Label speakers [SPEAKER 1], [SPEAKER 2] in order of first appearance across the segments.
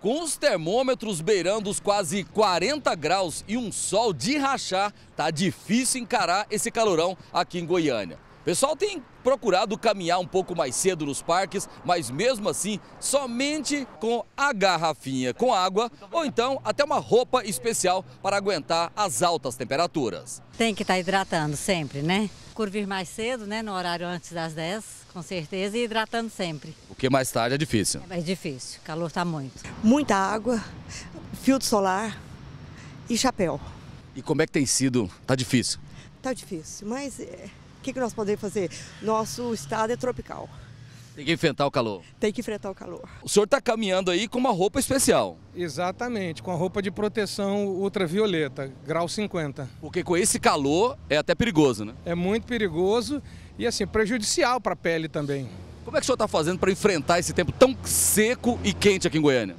[SPEAKER 1] Com os termômetros beirando os quase 40 graus e um sol de rachar, tá difícil encarar esse calorão aqui em Goiânia pessoal tem procurado caminhar um pouco mais cedo nos parques, mas mesmo assim, somente com a garrafinha com água ou então até uma roupa especial para aguentar as altas temperaturas.
[SPEAKER 2] Tem que estar tá hidratando sempre, né? Curvir mais cedo, né, no horário antes das 10, com certeza, e hidratando sempre.
[SPEAKER 1] O que mais tarde é difícil.
[SPEAKER 2] É difícil, o calor está muito.
[SPEAKER 1] Muita água, filtro solar e chapéu. E como é que tem sido? Tá difícil? Tá difícil, mas é, o que, que nós podemos fazer? Nosso estado é tropical. Tem que enfrentar o calor. Tem que enfrentar o calor. O senhor está caminhando aí com uma roupa especial. Exatamente, com a roupa de proteção ultravioleta, grau 50. Porque com esse calor é até perigoso, né? É muito perigoso e, assim, prejudicial para a pele também. Como é que o senhor está fazendo para enfrentar esse tempo tão seco e quente aqui em Goiânia?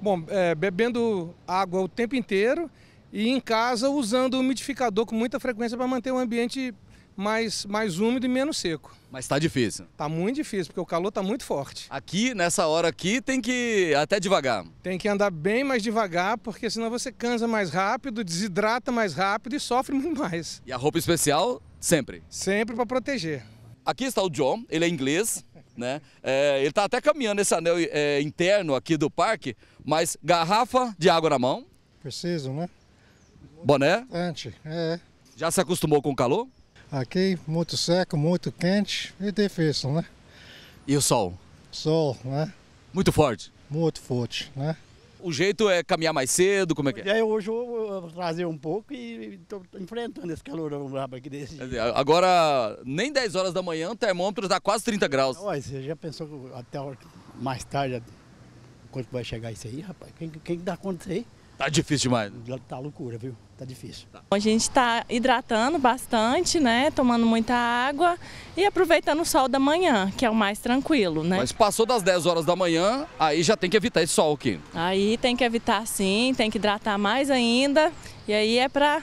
[SPEAKER 1] Bom, é, bebendo água o tempo inteiro e em casa usando o umidificador com muita frequência para manter o ambiente mais, mais úmido e menos seco. Mas está difícil. Está muito difícil, porque o calor está muito forte. Aqui, nessa hora aqui, tem que ir até devagar. Tem que andar bem mais devagar, porque senão você cansa mais rápido, desidrata mais rápido e
[SPEAKER 2] sofre muito mais.
[SPEAKER 1] E a roupa especial, sempre? Sempre para proteger. Aqui está o John, ele é inglês, né? É, ele está até caminhando esse anel é, interno aqui do parque, mas garrafa de água na mão.
[SPEAKER 2] Preciso, né? Boné? Antes, é.
[SPEAKER 1] Já se acostumou com o calor?
[SPEAKER 2] Aqui muito seco, muito quente e difícil, né? E o sol? Sol, né? Muito forte? Muito forte, né?
[SPEAKER 1] O jeito é caminhar mais cedo, como é que é?
[SPEAKER 2] é hoje eu trazer um pouco e estou enfrentando esse calorão brabo aqui desse
[SPEAKER 1] Agora, nem 10 horas da manhã, o termômetro está quase 30 graus.
[SPEAKER 2] Ué, você já pensou até mais tarde, quanto vai chegar isso aí, rapaz? Quem, quem dá conta disso aí?
[SPEAKER 1] Tá difícil demais.
[SPEAKER 2] Tá loucura, viu? tá difícil. Tá. A gente está hidratando bastante, né? Tomando muita água e aproveitando o sol da manhã, que é o mais tranquilo, né? Mas
[SPEAKER 1] passou das 10 horas da manhã, aí já tem que evitar esse sol aqui.
[SPEAKER 2] Aí tem que evitar sim, tem que hidratar mais ainda. E aí é para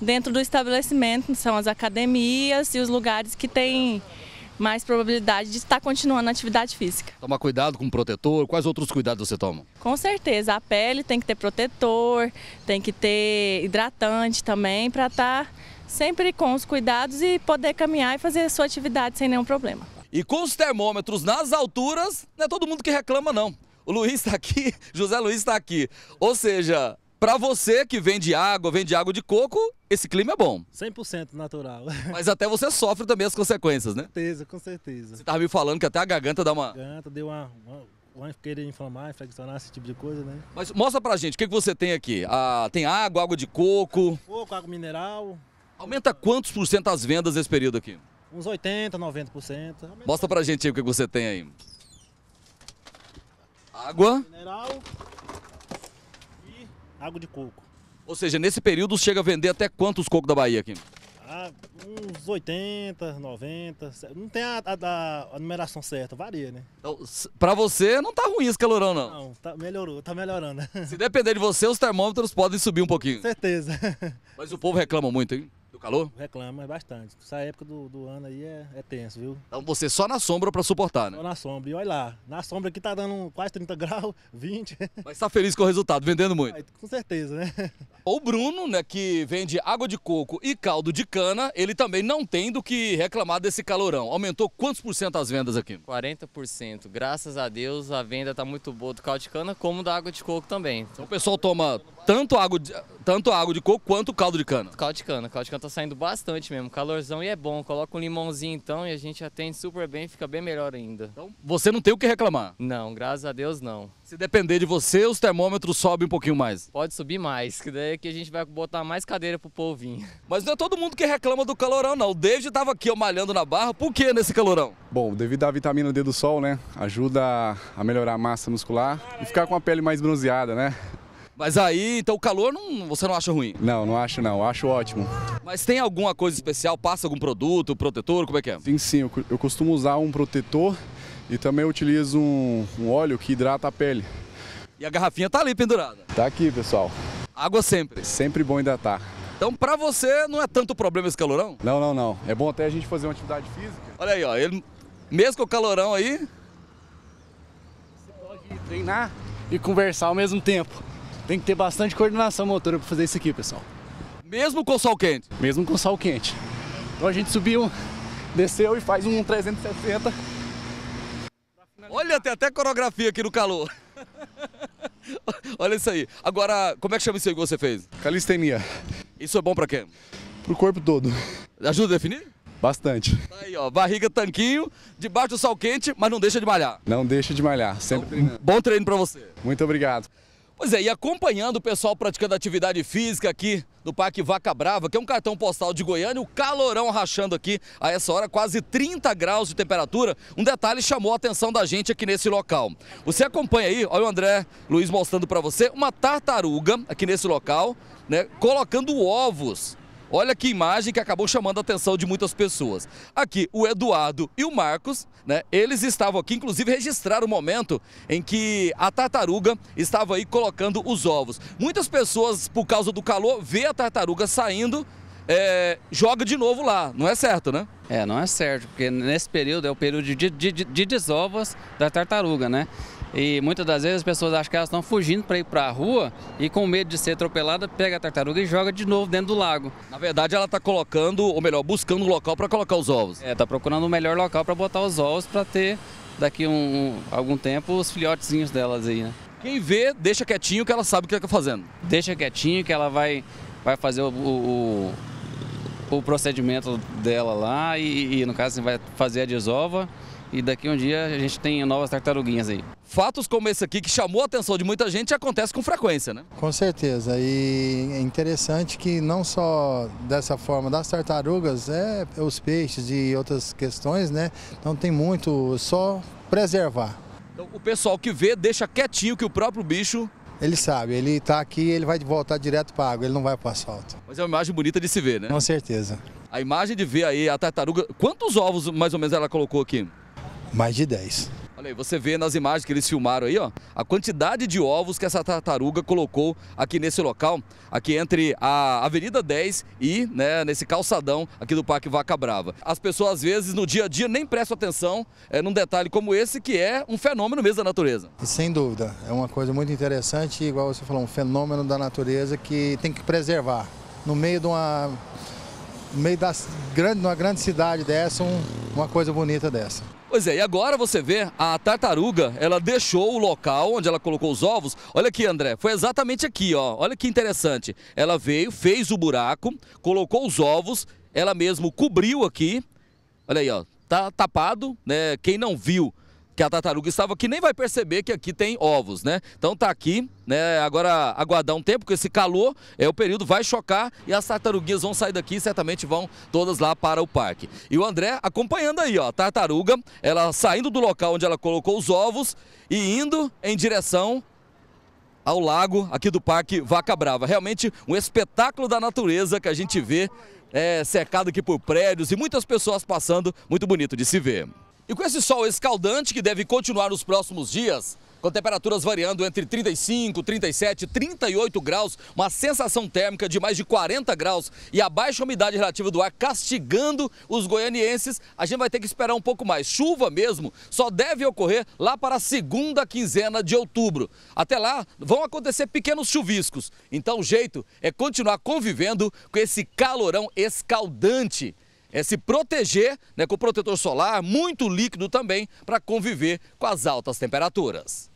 [SPEAKER 2] dentro do estabelecimento, são as academias e os lugares que tem mais probabilidade de estar continuando a atividade física.
[SPEAKER 1] Tomar cuidado com o protetor, quais outros cuidados você toma?
[SPEAKER 2] Com certeza, a pele tem que ter protetor, tem que ter hidratante também para estar tá sempre com os cuidados e poder caminhar e fazer a sua atividade sem nenhum problema.
[SPEAKER 1] E com os termômetros nas alturas, não é todo mundo que reclama não. O Luiz está aqui, José Luiz está aqui. Ou seja, para você que vende água, vende água de coco, esse clima é bom.
[SPEAKER 2] 100% natural. Mas
[SPEAKER 1] até você sofre também as consequências, né? Com
[SPEAKER 2] certeza, com certeza. Você
[SPEAKER 1] estava me falando que até a garganta dá uma...
[SPEAKER 2] A garganta deu uma, uma, uma querer inflamar, infeccionar, esse tipo de coisa, né?
[SPEAKER 1] Mas mostra pra gente, o que, que você tem aqui? Ah, tem água, água de coco...
[SPEAKER 2] Água coco, água mineral...
[SPEAKER 1] Aumenta quantos por cento as vendas nesse período aqui?
[SPEAKER 2] Uns 80%, 90%. cento.
[SPEAKER 1] mostra pra gente aí o que, que você tem aí. Água...
[SPEAKER 2] Mineral água de coco.
[SPEAKER 1] Ou seja, nesse período chega a vender até quantos cocos da Bahia aqui?
[SPEAKER 2] Ah, uns 80, 90. Não tem a, a, a numeração certa, varia, né? Então,
[SPEAKER 1] pra você não tá ruim esse calorão, não.
[SPEAKER 2] Não, tá, melhorou, tá melhorando. Se
[SPEAKER 1] depender de você, os termômetros podem subir um pouquinho.
[SPEAKER 2] Certeza.
[SPEAKER 1] Mas o povo reclama muito, hein?
[SPEAKER 2] Do calor? Reclama é bastante. Essa época do, do ano aí é, é, tenso, viu? Então você
[SPEAKER 1] só na sombra para suportar, né?
[SPEAKER 2] Só na sombra. E olha lá, na sombra aqui tá dando quase 30 graus, 20. Mas
[SPEAKER 1] tá feliz com o resultado, vendendo muito? Ah,
[SPEAKER 2] com certeza, né?
[SPEAKER 1] O Bruno, né, que vende água de coco e caldo de cana, ele também não tem do que reclamar desse calorão. Aumentou quantos por cento as vendas aqui? 40%. Graças a Deus a venda tá muito boa do caldo de cana como da água de coco também. Então o pessoal toma tanto água de, tanto água de coco quanto caldo de cana? Caldo de cana. Caldo de cana Tá saindo bastante mesmo. Calorzão e é bom. Coloca um limãozinho então e a gente atende super bem, fica bem melhor ainda. Então, você não tem o que reclamar? Não, graças a Deus não. Se depender de você, os termômetros sobem um pouquinho mais. Pode subir mais, que daí é que a gente vai botar mais cadeira pro povo vir. Mas não é todo mundo que reclama do calorão, não. O David tava aqui, ó, malhando na barra. Por que nesse calorão?
[SPEAKER 2] Bom, devido à vitamina D do sol, né? Ajuda a melhorar a massa muscular e ficar com a pele mais bronzeada, né? Mas aí, então o calor não, você não acha ruim? Não, não acho não, acho ótimo.
[SPEAKER 1] Mas tem alguma coisa especial? Passa algum produto, protetor, como é que é?
[SPEAKER 2] Sim, sim, eu, eu costumo usar um protetor e também utilizo um, um, óleo que hidrata a pele.
[SPEAKER 1] E a garrafinha tá ali pendurada? Tá aqui, pessoal. Água sempre? Sempre bom hidratar. Então, pra você, não é tanto problema esse calorão?
[SPEAKER 2] Não, não, não. É bom até a gente fazer uma atividade
[SPEAKER 1] física. Olha aí, ó. Ele,
[SPEAKER 2] mesmo com o calorão aí...
[SPEAKER 1] Você
[SPEAKER 2] pode treinar e conversar ao mesmo tempo. Tem que ter bastante coordenação motora para fazer isso aqui, pessoal. Mesmo com sol quente? Mesmo com sol quente. Então a gente subiu, desceu e faz um 360.
[SPEAKER 1] Olha, tem até coreografia aqui no calor. Olha isso aí. Agora, como é que chama isso aí que você fez? Calistenia. Isso é bom para quem?
[SPEAKER 2] Pro corpo todo. Ajuda a definir? Bastante. Tá
[SPEAKER 1] aí, ó, barriga tanquinho, debaixo do sol quente, mas não deixa de malhar.
[SPEAKER 2] Não deixa de malhar, sempre então, Bom
[SPEAKER 1] treino para você. Muito obrigado. Pois é, e acompanhando o pessoal praticando atividade física aqui no Parque Vaca Brava, que é um cartão postal de Goiânia, o calorão rachando aqui a essa hora, quase 30 graus de temperatura. Um detalhe chamou a atenção da gente aqui nesse local. Você acompanha aí, olha o André Luiz mostrando para você, uma tartaruga aqui nesse local, né, colocando ovos Olha que imagem que acabou chamando a atenção de muitas pessoas. Aqui, o Eduardo e o Marcos, né? Eles estavam aqui, inclusive registraram o momento em que a tartaruga estava aí colocando os ovos. Muitas pessoas, por causa do calor, vê a tartaruga saindo é, joga de novo lá. Não é certo, né? É, não é certo, porque nesse período é o período de, de, de desovas da tartaruga, né? E muitas das vezes as pessoas acham que elas estão fugindo para ir para a rua e com medo de ser atropelada, pega a tartaruga e joga de novo dentro do lago. Na verdade, ela está colocando, ou melhor, buscando um local para colocar os ovos. É, está procurando o melhor local para botar os ovos para ter daqui um, algum tempo os filhotezinhos delas aí, né? Quem vê, deixa quietinho que ela sabe o que está fazendo. Deixa quietinho que ela vai, vai fazer o, o o procedimento dela lá e, e no caso, vai fazer a desova e daqui um dia a gente tem novas tartaruguinhas aí. Fatos como esse aqui que chamou a atenção de muita gente acontece com frequência, né?
[SPEAKER 2] Com certeza. E é interessante que não só dessa forma das tartarugas, é, é os peixes e outras questões, né? Não tem muito, só preservar.
[SPEAKER 1] Então, o pessoal que vê deixa quietinho que o próprio bicho
[SPEAKER 2] ele sabe, ele está aqui, ele vai voltar direto para a água, ele não vai para o asfalto.
[SPEAKER 1] Mas é uma imagem bonita de se ver, né? Com certeza. A imagem de ver aí a tartaruga, quantos ovos mais ou menos ela colocou aqui?
[SPEAKER 2] Mais de 10.
[SPEAKER 1] Olha aí, você vê nas imagens que eles filmaram aí, ó, a quantidade de ovos que essa tartaruga colocou aqui nesse local, aqui entre a Avenida 10 e, né, nesse calçadão aqui do Parque Vaca Brava. As pessoas, às vezes, no dia a dia, nem prestam atenção é, num detalhe como esse, que é um fenômeno mesmo da natureza.
[SPEAKER 2] sem dúvida, é uma coisa muito interessante, igual você falou, um fenômeno da natureza que tem que preservar. No meio de uma no meio das grande, numa grande cidade dessa, um, uma coisa bonita dessa.
[SPEAKER 1] Pois é, e agora você vê a tartaruga, ela deixou o local onde ela colocou os ovos. Olha aqui, André, foi exatamente aqui, ó. Olha que interessante. Ela veio, fez o buraco, colocou os ovos, ela mesmo cobriu aqui. Olha aí, ó, tá tapado, né? Quem não viu que a tartaruga estava aqui, nem vai perceber que aqui tem ovos, né? Então tá aqui, né? Agora aguardar um tempo, com esse calor, é o período vai chocar e as tartaruguinhas vão sair daqui e certamente vão todas lá para o parque. E o André acompanhando aí, ó, a tartaruga, ela saindo do local onde ela colocou os ovos e indo em direção ao lago aqui do Parque Vaca Brava. Realmente um espetáculo da natureza que a gente vê é, cercado aqui por prédios e muitas pessoas passando, muito bonito de se ver. E com esse sol escaldante que deve continuar nos próximos dias, com temperaturas variando entre 35, 37, 38 graus, uma sensação térmica de mais de 40 graus e a baixa umidade relativa do ar castigando os goianienses, a gente vai ter que esperar um pouco mais. Chuva mesmo só deve ocorrer lá para a segunda quinzena de outubro. Até lá vão acontecer pequenos chuviscos. Então o jeito é continuar convivendo com esse calorão escaldante é se proteger né, com protetor solar, muito líquido também, para conviver com as altas temperaturas.